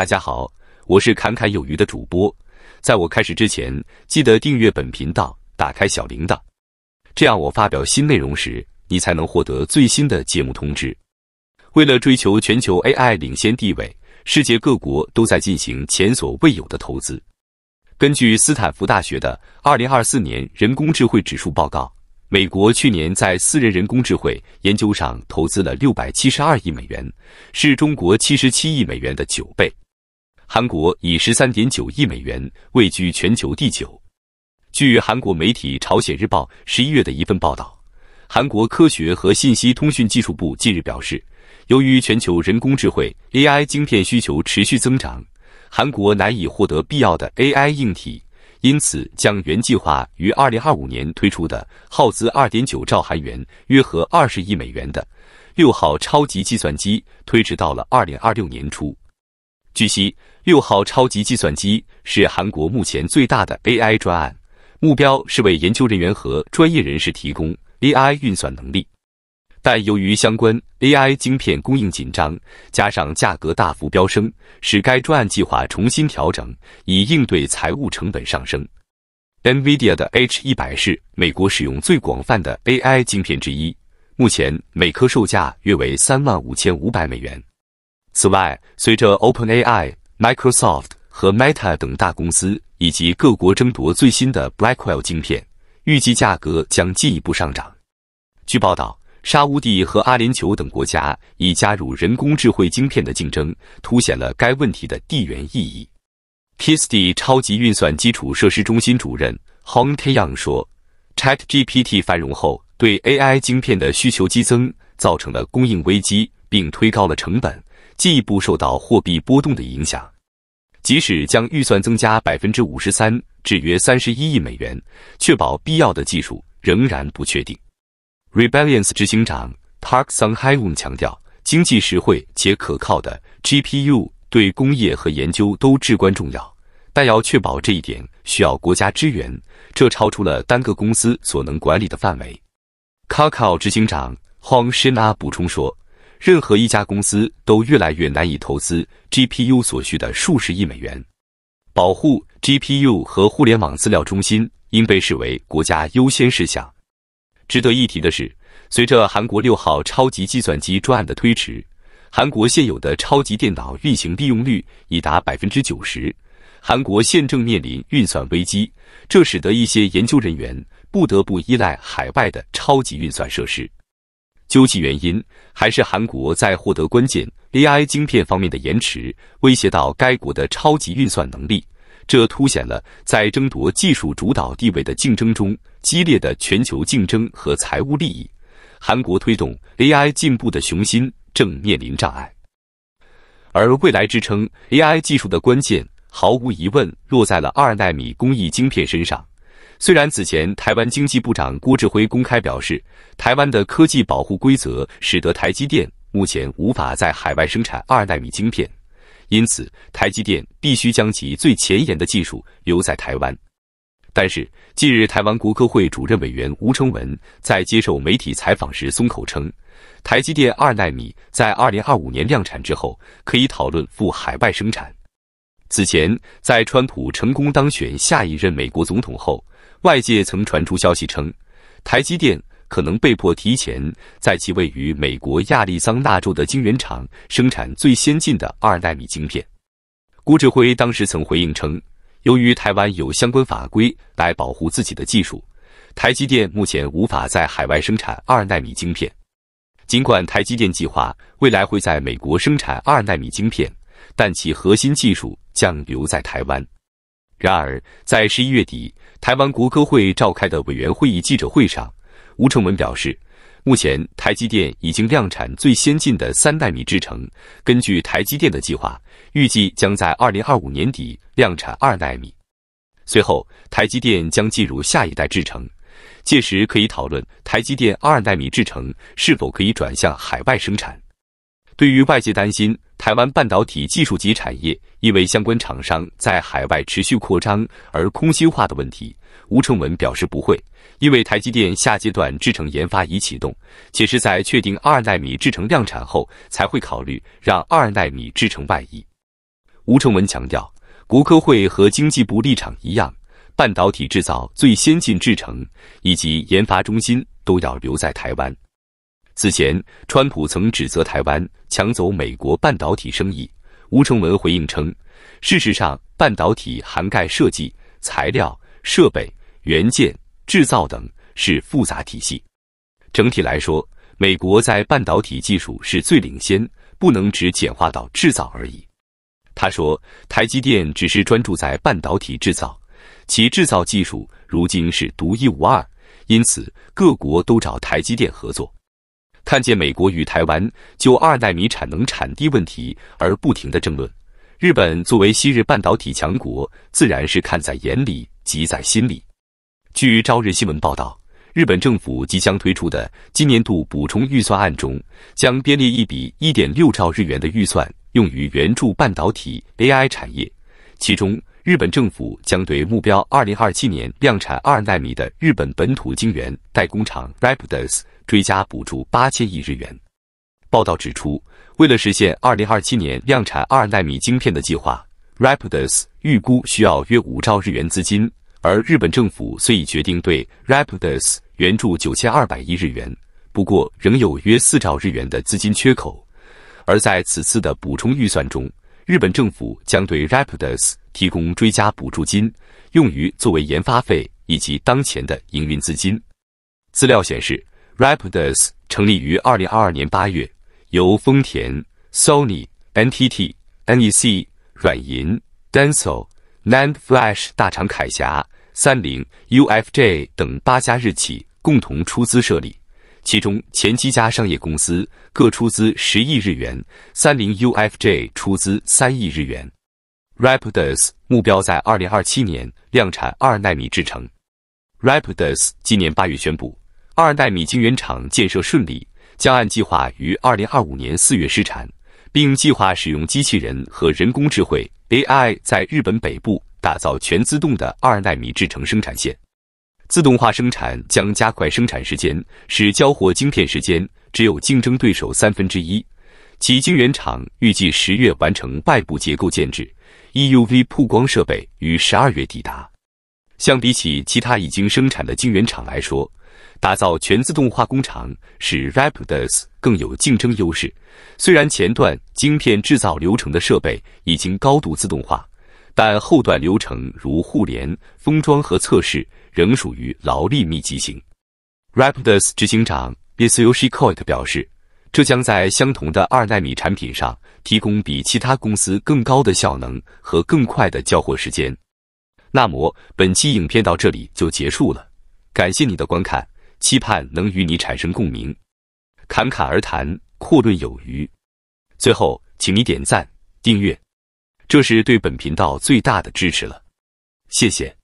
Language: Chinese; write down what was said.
大家好，我是侃侃有余的主播。在我开始之前，记得订阅本频道，打开小铃铛，这样我发表新内容时，你才能获得最新的节目通知。为了追求全球 AI 领先地位，世界各国都在进行前所未有的投资。根据斯坦福大学的二零二四年人工智慧指数报告，美国去年在私人人工智能研究上投资了六百七十二亿美元，是中国七十七亿美元的九倍。韩国以十三点九亿美元位居全球第九。据韩国媒体《朝鲜日报》十一月的一份报道，韩国科学和信息通讯技术部近日表示，由于全球人工智能 AI 晶片需求持续增长，韩国难以获得必要的 AI 硬体，因此将原计划于二零二五年推出的耗资二点九兆韩元（约合二十亿美元）的六号超级计算机推迟到了二零二六年初。据悉。六号超级计算机是韩国目前最大的 AI 专案，目标是为研究人员和专业人士提供 AI 运算能力。但由于相关 AI 晶片供应紧张，加上价格大幅飙升，使该专案计划重新调整，以应对财务成本上升。NVIDIA 的 H 一百是美国使用最广泛的 AI 晶片之一，目前每颗售价约为三万五千五百美元。此外，随着 OpenAI Microsoft 和 Meta 等大公司以及各国争夺最新的 Blackwell 晶片，预计价格将进一步上涨。据报道，沙地和阿联酋等国家已加入人工智慧晶片的竞争，凸显了该问题的地缘意义。k i s d 超级运算基础设施中心主任 Hong Tae y o n g 说：“ChatGPT 繁荣后，对 AI 晶片的需求激增，造成了供应危机，并推高了成本，进一步受到货币波动的影响。”即使将预算增加百分之五十三，至约三十一亿美元，确保必要的技术仍然不确定。Rebellion 执行长 Park Sung Hyun 强调，经济实惠且可靠的 GPU 对工业和研究都至关重要，但要确保这一点需要国家支援，这超出了单个公司所能管理的范围。Caco 执行长 h o a n g Shin a 补充说。任何一家公司都越来越难以投资 GPU 所需的数十亿美元。保护 GPU 和互联网资料中心应被视为国家优先事项。值得一提的是，随着韩国六号超级计算机专案的推迟，韩国现有的超级电脑运行利用率已达百分之九十，韩国现正面临运算危机，这使得一些研究人员不得不依赖海外的超级运算设施。究其原因，还是韩国在获得关键 AI 晶片方面的延迟威胁到该国的超级运算能力，这凸显了在争夺技术主导地位的竞争中激烈的全球竞争和财务利益。韩国推动 AI 进步的雄心正面临障碍，而未来支撑 AI 技术的关键，毫无疑问落在了二纳米工艺晶片身上。虽然此前台湾经济部长郭志辉公开表示，台湾的科技保护规则使得台积电目前无法在海外生产二纳米晶片，因此台积电必须将其最前沿的技术留在台湾。但是，近日台湾国科会主任委员吴成文在接受媒体采访时松口称，台积电二纳米在二零二五年量产之后，可以讨论赴海外生产。此前，在川普成功当选下一任美国总统后，外界曾传出消息称，台积电可能被迫提前在其位于美国亚利桑那州的晶圆厂生产最先进的二纳米晶片。郭志辉当时曾回应称，由于台湾有相关法规来保护自己的技术，台积电目前无法在海外生产二纳米晶片。尽管台积电计划未来会在美国生产二纳米晶片，但其核心技术将留在台湾。然而，在十一月底，台湾国科会召开的委员会议记者会上，吴成文表示，目前台积电已经量产最先进的三纳米制程，根据台积电的计划，预计将在二零二五年底量产二纳米。随后，台积电将进入下一代制程，届时可以讨论台积电二纳米制程是否可以转向海外生产。对于外界担心台湾半导体技术及产业因为相关厂商在海外持续扩张而空心化的问题，吴成文表示不会，因为台积电下阶段制程研发已启动，且是在确定二纳米制程量产后才会考虑让二纳米制程外移。吴成文强调，国科会和经济部立场一样，半导体制造最先进制程以及研发中心都要留在台湾。此前，川普曾指责台湾抢走美国半导体生意。吴承文回应称，事实上，半导体涵盖设计、材料、设备、元件、制造等，是复杂体系。整体来说，美国在半导体技术是最领先，不能只简化到制造而已。他说，台积电只是专注在半导体制造，其制造技术如今是独一无二，因此各国都找台积电合作。看见美国与台湾就二纳米产能产地问题而不停的争论，日本作为昔日半导体强国，自然是看在眼里，急在心里。据朝日新闻报道，日本政府即将推出的今年度补充预算案中，将编列一笔一点六兆日元的预算，用于援助半导体 AI 产业，其中。日本政府将对目标2027年量产2纳米的日本本土晶圆代工厂 Rapidus 追加补助8千亿日元。报道指出，为了实现2027年量产2纳米晶片的计划，Rapidus 预估需要约5兆日元资金。而日本政府虽已决定对 Rapidus 援助9200亿日元，不过仍有约4兆日元的资金缺口。而在此次的补充预算中。日本政府将对 Rapidus 提供追加补助金，用于作为研发费以及当前的营运资金。资料显示，Rapidus 成立于2022年8月，由丰田、Sony、NTT、NEC、软银、Densol、Nand Flash、大厂铠侠、三菱、Ufj 等八家日企共同出资设立。其中前七家商业公司各出资十亿日元，三菱 UFJ 出资三亿日元。Rapidus 目标在二零二七年量产二纳米制程。Rapidus 今年八月宣布，二纳米晶圆厂建设顺利，将按计划于二零二五年四月试产，并计划使用机器人和人工智慧 AI 在日本北部打造全自动的二纳米制程生产线。自动化生产将加快生产时间，使交货晶片时间只有竞争对手三分之一。其晶圆厂预计十月完成外部结构建制，EUV 曝光设备于十二月抵达。相比起其他已经生产的晶圆厂来说，打造全自动化工厂使 Rapidus 更有竞争优势。虽然前段晶片制造流程的设备已经高度自动化。但后段流程如互联、封装和测试仍属于劳力密集型。Rapidus 执行长 Issushi Koyt 表示，这将在相同的二纳米产品上提供比其他公司更高的效能和更快的交货时间。那么本期影片到这里就结束了，感谢你的观看，期盼能与你产生共鸣。侃侃而谈，阔论有余。最后，请你点赞、订阅。这是对本频道最大的支持了，谢谢。